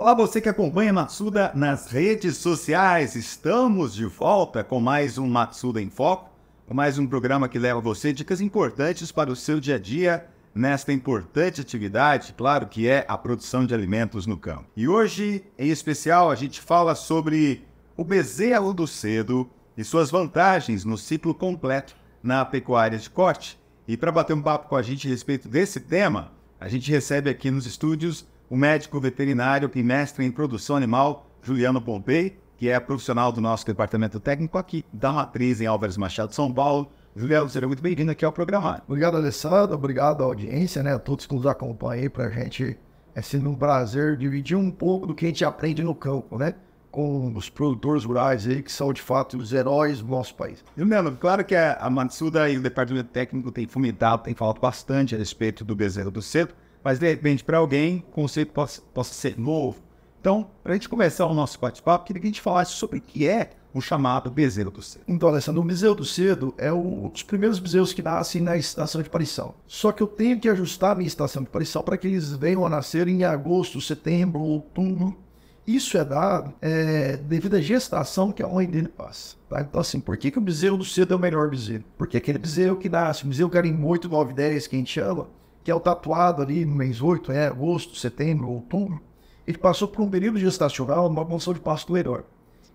Olá, você que acompanha Matsuda nas redes sociais. Estamos de volta com mais um Matsuda em Foco, mais um programa que leva a você dicas importantes para o seu dia a dia nesta importante atividade, claro que é a produção de alimentos no campo. E hoje, em especial, a gente fala sobre o bezerro do cedo e suas vantagens no ciclo completo na pecuária de corte. E para bater um papo com a gente a respeito desse tema, a gente recebe aqui nos estúdios o médico veterinário e mestre em produção animal, Juliano Pompei, que é profissional do nosso departamento técnico aqui, da Matriz em Álvares Machado, São Paulo. Juliano, seja muito bem-vindo aqui ao programa. Obrigado, Alessandro. Obrigado à audiência, né? A todos que nos acompanham aí para a gente. É sendo um prazer dividir um pouco do que a gente aprende no campo, né? com os produtores rurais aí, que são de fato os heróis do nosso país. Juliano, claro que a Matsuda e o departamento técnico têm fomentado, têm falado bastante a respeito do bezerro do cedo, mas de repente para alguém o conceito possa, possa ser novo. Então, para a gente começar o nosso bate-papo, queria que a gente falasse sobre o que é o chamado Bezerro do Cedo. Então, Alessandro, o Bezerro do Cedo é um dos primeiros bezerros que nascem na estação de parição. Só que eu tenho que ajustar a minha estação de parição para que eles venham a nascer em agosto, setembro, outubro. Isso é dado é, devido à gestação que a mãe dele passa. Tá? Então, assim, por que, que o bezerro do cedo é o melhor bezerro? Porque aquele bezerro que nasce, o bezerro em 8, 9, 10, que a gente chama, que é o tatuado ali no mês 8, é agosto, setembro, outubro, ele passou por um período gestacional numa condição de pasto melhor.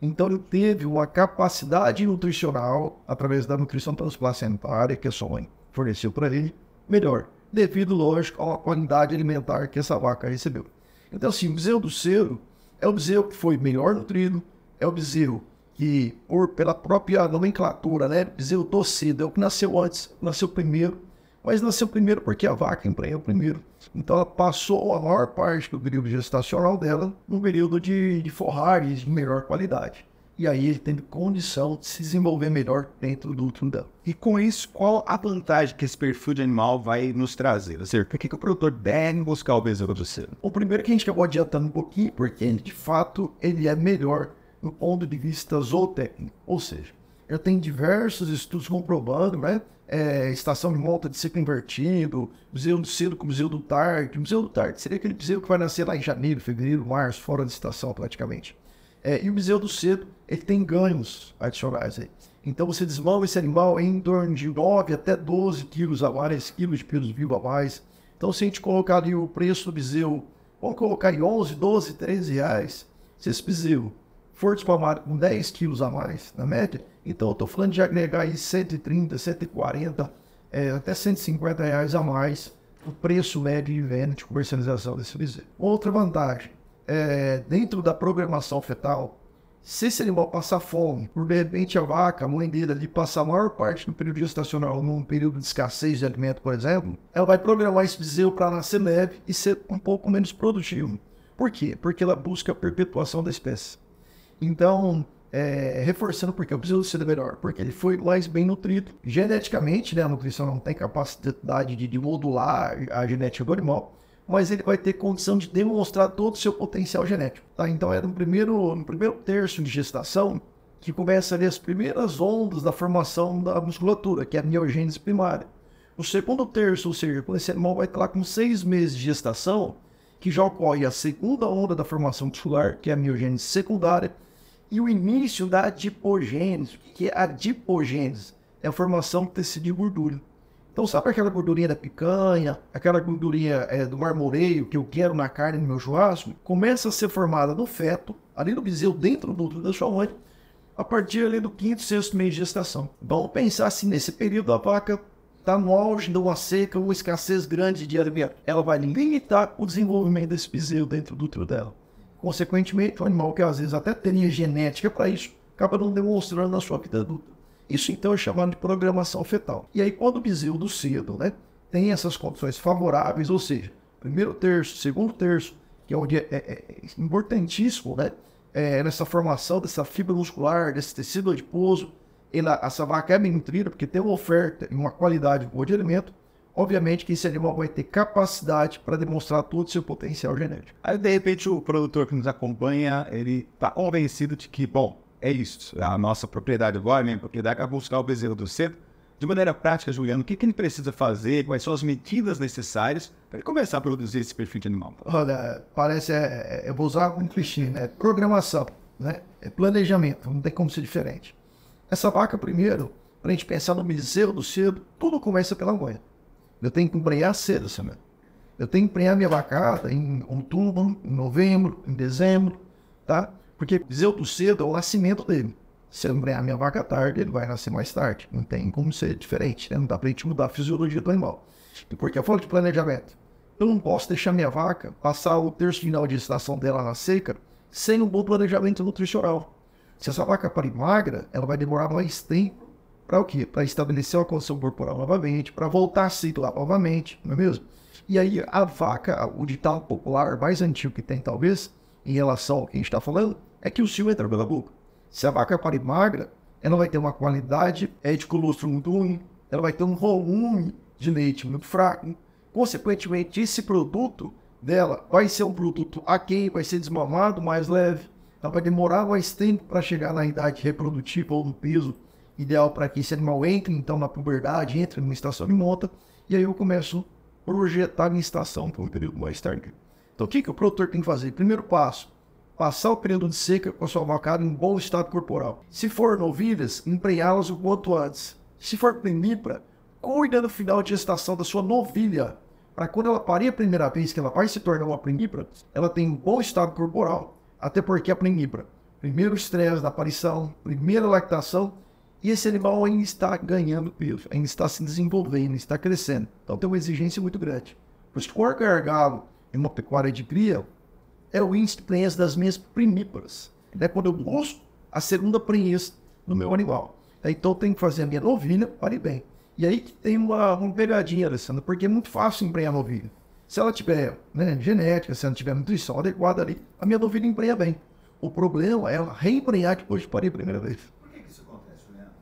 Então ele teve uma capacidade nutricional, através da nutrição transplacentária que a sua mãe forneceu para ele, melhor, devido, lógico, à qualidade alimentar que essa vaca recebeu. Então, assim, o bezerro do cero é o bezerro que foi melhor nutrido, é o bezerro que, por, pela própria nomenclatura, né, bezerro torcido é o que nasceu antes, nasceu primeiro, mas nasceu primeiro porque a vaca emprenhou é primeiro. Então ela passou a maior parte do período gestacional dela no período de, de forragens de melhor qualidade. E aí ele teve condição de se desenvolver melhor dentro do útero dela. E com isso, qual a vantagem que esse perfil de animal vai nos trazer? Ou seja, o que, que o produtor deve buscar o bezerro do seu? O primeiro que a gente acabou adiantando um pouquinho, porque ele, de fato ele é melhor do ponto de vista zootécnico. Ou seja, já tem diversos estudos comprovando, né? é, estação de volta de ser convertido, museu do cedo com museu do tarde. O museu do tarde seria aquele museu que vai nascer lá em janeiro, fevereiro, março, fora da estação praticamente. É, e o museu do cedo ele tem ganhos adicionais aí. Então você desmama esse animal em torno de 9 até 12 quilos a mais, quilos de pelos vivo a mais. Então se a gente colocar ali o preço do museu, vamos colocar em 11, 12, 13 reais. Se esse museu for desmamado com 10 quilos a mais na média, então, eu estou falando de agregar aí 130, 140, é, até 150 reais a mais o preço médio de venda de comercialização desse bezerro. Outra vantagem, é, dentro da programação fetal, se esse animal passar fome, por de repente a vaca, a mãe dele, ali, passar a maior parte do período gestacional num período de escassez de alimento, por exemplo, ela vai programar esse bezerro para nascer leve e ser um pouco menos produtivo. Por quê? Porque ela busca a perpetuação da espécie. Então, é, reforçando porque eu preciso ser melhor, porque ele foi mais bem nutrido. Geneticamente, né, a nutrição não tem capacidade de, de modular a genética do animal, mas ele vai ter condição de demonstrar todo o seu potencial genético. Tá? Então é no primeiro, no primeiro terço de gestação que começa ali as primeiras ondas da formação da musculatura, que é a miogênese primária. O segundo terço, ou seja, quando esse animal vai estar lá com seis meses de gestação, que já ocorre a segunda onda da formação muscular, que é a miogênese secundária, e o início da adipogênese. O que é adipogênese? É a formação do tecido de gordura. Então, sabe aquela gordurinha da picanha, aquela gordurinha é, do marmoreio que eu quero na carne do meu churrasco? Começa a ser formada no feto, ali no bezerro, dentro do útero da sua mãe, a partir ali do quinto, sexto mês de gestação. Então, vamos pensar assim, nesse período a vaca está no auge de uma seca, uma escassez grande de alimento. Ela vai limitar o desenvolvimento desse bezerro dentro do útero dela. Consequentemente, o animal que às vezes até teria genética para isso, acaba não demonstrando na sua vida adulta. Isso então é chamado de programação fetal. E aí, quando o do cedo né, tem essas condições favoráveis, ou seja, primeiro terço, segundo terço, que é onde é, é, é importantíssimo né, é, nessa formação dessa fibra muscular, desse tecido adiposo, ela, essa vaca é bem nutrida, porque tem uma oferta e uma qualidade boa de alimento, obviamente que esse animal vai ter capacidade para demonstrar todo o seu potencial genético. Aí, de repente, o produtor que nos acompanha, ele está convencido de que, bom, é isso, a nossa propriedade agora, minha propriedade, é buscar o bezerro do centro. De maneira prática, Juliano, o que, que ele precisa fazer, quais são as medidas necessárias para ele começar a produzir esse perfil de animal? Olha, parece, é, é, eu vou usar um clichê, né? Programação, né? É planejamento, não tem como ser diferente. Essa vaca, primeiro, para a gente pensar no bezerro do cedo, tudo começa pela manhã. Eu tenho que emprenhar cedo, Samuel. Assim, né? Eu tenho que emprenhar minha vacada em outubro, em novembro, em dezembro, tá? Porque dizer outro cedo é o nascimento dele. Se eu emprenhar minha vaca tarde, ele vai nascer mais tarde. Não tem como ser diferente, né? Não dá pra gente mudar a fisiologia do animal. E porque eu falo de planejamento. Eu não posso deixar minha vaca passar o terço final de estação dela na seca sem um bom planejamento nutricional. Se essa vaca parir magra, ela vai demorar mais tempo para o quê? Para estabelecer uma condição corporal novamente, para voltar a circular novamente, não é mesmo? E aí a vaca, o ditado popular mais antigo que tem talvez, em relação ao que a gente está falando, é que o cio entra pela boca. Se a vaca é parir magra, ela vai ter uma qualidade é, de colostro muito ruim, ela vai ter um volume de leite muito fraco. Consequentemente, esse produto dela vai ser um produto aquém, vai ser desmamado, mais leve, ela vai demorar mais tempo para chegar na idade reprodutiva ou no peso ideal para que esse animal entre então na puberdade, entre numa estação de monta, e aí eu começo a projetar em estação para um período mais tarde. Então o que, que o produtor tem que fazer? Primeiro passo, passar o período de seca com a sua vacada em bom estado corporal. Se for novilhas, empreá las o quanto antes. Se for primípara, cuida do final de gestação da sua novilha, para quando ela parir a primeira vez, que ela vai se tornar uma primípara, ela tem um bom estado corporal, até porque a primípara, primeiro estresse da aparição, primeira lactação, e esse animal ainda está ganhando peso, ainda está se desenvolvendo, está crescendo. Então tem uma exigência muito grande. O suor gargalo em uma pecuária de cria é o índice de prenhez das minhas primíparas. É quando eu busco a segunda prenhez no meu animal. Né? Então eu tenho que fazer a minha novilha, pare bem. E aí que tem uma, uma pegadinha, Alessandro, porque é muito fácil emprenhar novilha. Se ela tiver né, genética, se ela tiver nutrição adequada ali, a minha novilha emprenha bem. O problema é ela reemprenhar depois de parir a primeira vez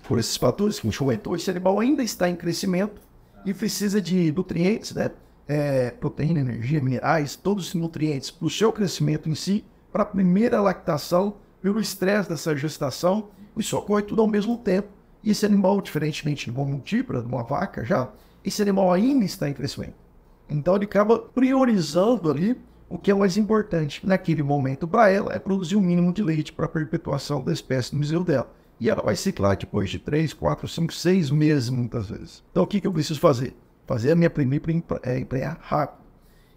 por esses fatores que enxuventou, esse animal ainda está em crescimento e precisa de nutrientes, né? É, proteína, energia, minerais, todos os nutrientes para o seu crescimento em si, para a primeira lactação, pelo estresse dessa gestação, isso ocorre tudo ao mesmo tempo. E esse animal, diferentemente de uma multípara, de uma vaca já, esse animal ainda está em crescimento. Então ele acaba priorizando ali o que é mais importante naquele momento para ela, é produzir o um mínimo de leite para a perpetuação da espécie no museu dela. E ela vai ciclar depois de 3, 4, 5, 6 meses, muitas vezes. Então, o que, que eu preciso fazer? Fazer a minha primeira é, emprenhar rápido.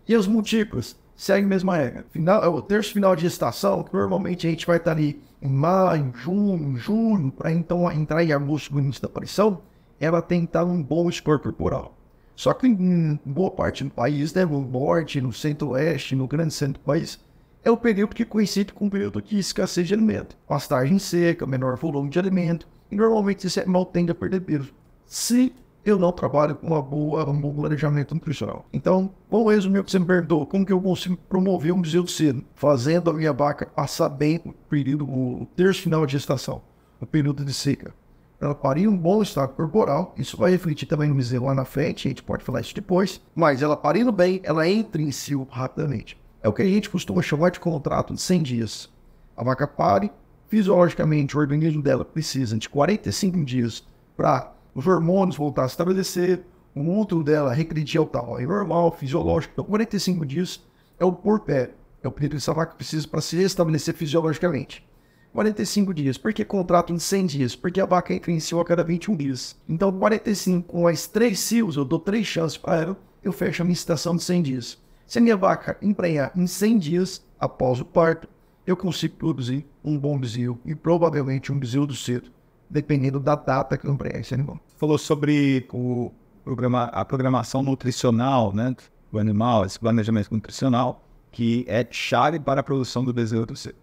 E os múltiplos seguem a mesma regra. Final, o terço final de gestação, normalmente a gente vai estar ali em maio, junho, julho, para então entrar em agosto no início da aparição, ela tem que estar um bom score corporal. Só que em boa parte do país, né, no norte, no centro-oeste, no grande centro do país, é o período que coincide com o período de escassez de alimento. Pastagem seca, menor volume de alimento, e normalmente esse animal tende a perder peso. Se eu não trabalho com uma boa, um bom planejamento nutricional. Então, bom resumir o que você me perguntou, como que eu consigo promover um bezerro cedo? Fazendo a minha vaca passar bem o período, o terço final de gestação, o período de seca. Ela parir um bom estado corporal, isso vai refletir também no bezerro lá na frente, a gente pode falar isso depois, mas ela parindo bem, ela entra em cio si rapidamente. É o que a gente costuma chamar de contrato de 100 dias. A vaca pare, fisiologicamente, o organismo dela precisa de 45 dias para os hormônios voltar a se estabelecer, o útero dela regredir ao tal, é normal, fisiológico. Então, 45 dias é o por pé, é o período que essa vaca precisa para se estabelecer fisiologicamente. 45 dias, porque contrato de 100 dias, porque a vaca entra em cio a cada 21 dias. Então, 45 com mais 3 cios, eu dou 3 chances para ela, eu fecho a minha citação de 100 dias. Se a minha vaca emprenhar em 100 dias após o parto, eu consigo produzir um bom bezerro e provavelmente um bezerro do cedo, dependendo da data que eu emprenhar esse animal. falou sobre o programa, a programação nutricional né, do animal, esse planejamento nutricional, que é chave para a produção do bezerro do cedo.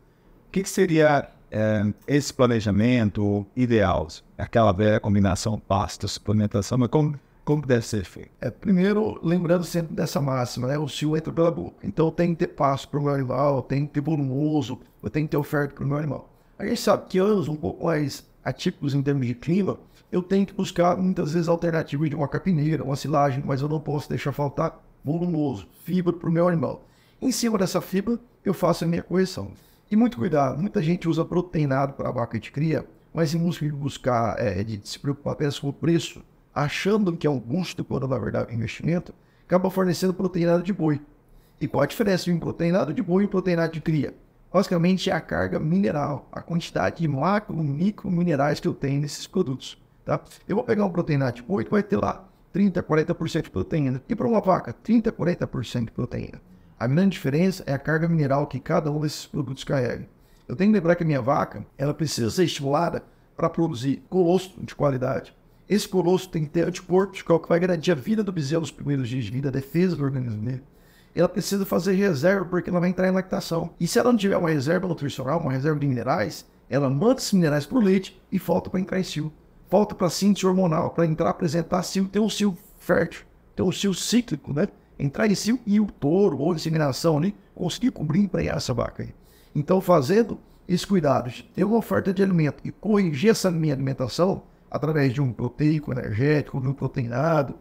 O que, que seria é, esse planejamento ideal? Aquela velha combinação pasta, suplementação, mas como como deve ser feito? É, primeiro, lembrando sempre dessa máxima, né? O cio entra pela boca. Então tem que ter passo para o meu animal, tem que ter volumoso, eu tenho que ter oferta para o meu animal. A gente sabe que anos um pouco mais atípicos em termos de clima, eu tenho que buscar muitas vezes alternativas de uma capineira, uma silagem, mas eu não posso deixar faltar volumoso, fibra para o meu animal. Em cima dessa fibra, eu faço a minha correção. E muito cuidado, muita gente usa proteinado para a vaca de cria, mas em busca de buscar, é, de se preocupar apenas com o preço, achando que é um custo quando na verdade é um investimento, acaba fornecendo proteinado de boi. E qual a diferença entre proteinado de boi e proteinado de cria? Basicamente é a carga mineral, a quantidade de macro, micro minerais que eu tenho nesses produtos. Tá? Eu vou pegar um proteinado de boi que vai ter lá 30, 40% de proteína. E para uma vaca, 30, 40% de proteína. A grande diferença é a carga mineral que cada um desses produtos carrega. Eu tenho que lembrar que a minha vaca, ela precisa ser estimulada para produzir colostro de qualidade, esse colosso tem que ter anticorpos, que é o que vai garantir a vida do bezerro nos primeiros dias de vida, a defesa do organismo dele. Ela precisa fazer reserva porque ela vai entrar em lactação. E se ela não tiver uma reserva nutricional, uma reserva de minerais, ela manda esses minerais para o leite e falta para entrar em cio. Falta para síntese hormonal, para entrar, apresentar cio, ter um cio fértil, ter um cio cíclico, né? Entrar em cio e o touro ou a inseminação ali conseguir cobrir e empregar essa vaca aí. Então, fazendo esses cuidados, ter uma oferta de alimento e corrigir essa minha alimentação, através de um proteico energético, de um proteinado,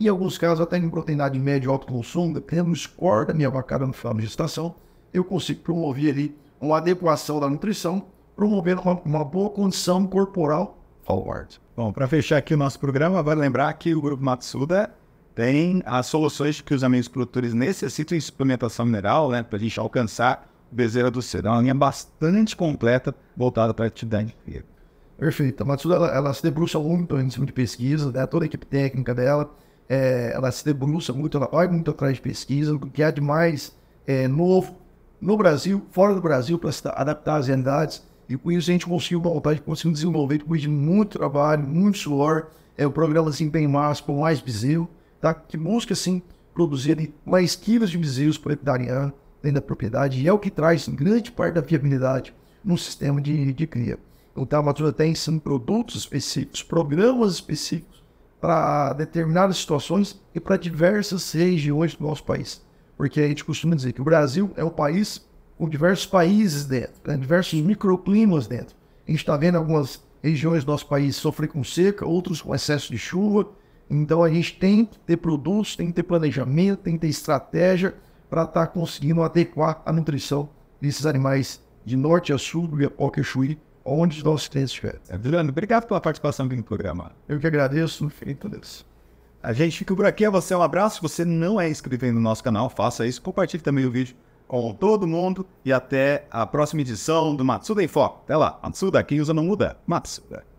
em alguns casos até em um proteinado de médio e alto consumo, dependendo do score da minha vacada no final de gestação, eu consigo promover ali uma adequação da nutrição, promovendo uma, uma boa condição corporal forward. Bom, para fechar aqui o nosso programa, vale lembrar que o Grupo Matsuda tem as soluções que os amigos produtores necessitam em suplementação mineral, né, para a gente alcançar o Bezerra do É uma linha bastante completa voltada para a atividade de Perfeito. A Matsuda, ela, ela, se debruça muito em cima de pesquisa, né? toda a equipe técnica dela, é, ela se debruça muito, ela vai muito atrás de pesquisa, o que há de mais é, novo no Brasil, fora do Brasil, para se adaptar às realidades. E com isso a gente conseguiu voltar, a gente conseguiu desenvolver depois de muito trabalho, muito suor, é, o programa Desempenho assim Máximo Mais Bezerro, tá? que busca, assim, produzir mais quilos de bezerros por hectareano ah, dentro da propriedade, e é o que traz assim, grande parte da viabilidade no sistema de, de cria. O Dramaturgia tem sim produtos específicos, programas específicos para determinadas situações e para diversas regiões do nosso país. Porque a gente costuma dizer que o Brasil é um país com diversos países dentro, né? diversos microclimas dentro. A gente está vendo algumas regiões do nosso país sofrer com seca, outros com excesso de chuva. Então a gente tem que ter produtos, tem que ter planejamento, tem que ter estratégia para estar tá conseguindo adequar a nutrição desses animais de norte a sul do Iapoca e Chuí onde nós clientes estiverem. Adriano, é, obrigado pela participação aqui no programa. Eu que agradeço, enfim, tudo isso. A gente fica por aqui, a você um abraço. Se você não é inscrito ainda no nosso canal, faça isso, compartilhe também o vídeo com todo mundo e até a próxima edição do Matsuda em Foco. Até lá, Matsuda, quem usa não muda, Matsuda.